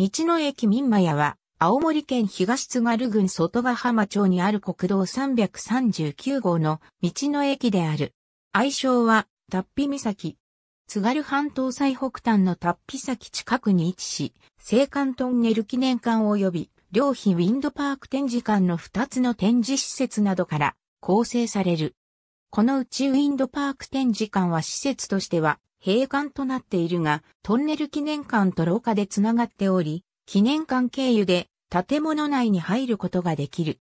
道の駅民間屋は、青森県東津軽郡外ヶ浜町にある国道339号の道の駅である。愛称は、タッピ岬。津軽半島最北端のタッピ岬近くに位置し、青函トンネル記念館及び、両費ウィンドパーク展示館の2つの展示施設などから構成される。このうちウィンドパーク展示館は施設としては閉館となっているが、トンネル記念館と廊下でつながっており、記念館経由で建物内に入ることができる。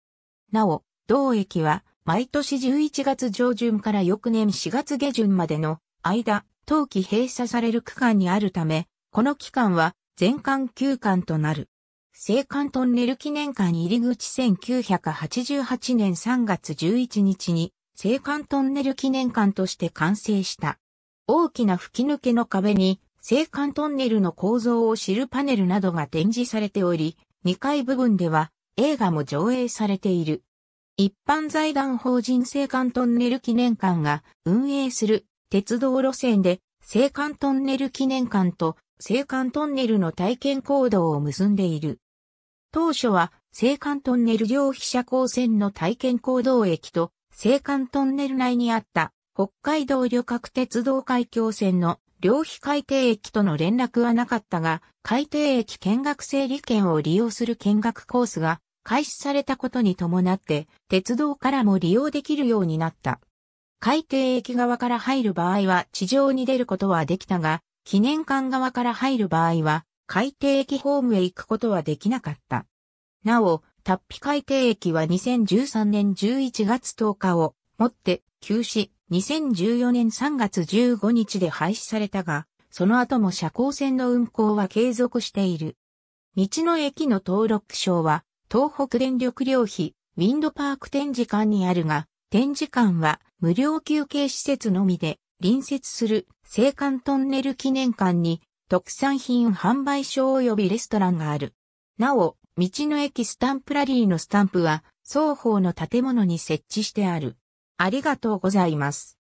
なお、同駅は毎年11月上旬から翌年4月下旬までの間、冬季閉鎖される区間にあるため、この期間は全館休館となる。青函トンネル記念館入り口1988年3月11日に青函トンネル記念館として完成した。大きな吹き抜けの壁に、青函トンネルの構造を知るパネルなどが展示されており、2階部分では映画も上映されている。一般財団法人青函トンネル記念館が運営する鉄道路線で青函トンネル記念館と青函トンネルの体験行動を結んでいる。当初は青函トンネル上飛車高線の体験行動駅と青函トンネル内にあった北海道旅客鉄道海峡線の両非海底駅との連絡はなかったが、海底駅見学整理券を利用する見学コースが開始されたことに伴って、鉄道からも利用できるようになった。海底駅側から入る場合は地上に出ることはできたが、記念館側から入る場合は、海底駅ホームへ行くことはできなかった。なお、タッピ海底駅は2013年11月10日をもって休止、2014年3月15日で廃止されたが、その後も車高線の運行は継続している。道の駅の登録証は、東北電力料費、ウィンドパーク展示館にあるが、展示館は無料休憩施設のみで、隣接する青函トンネル記念館に特産品販売所及びレストランがある。なお、道の駅スタンプラリーのスタンプは双方の建物に設置してある。ありがとうございます。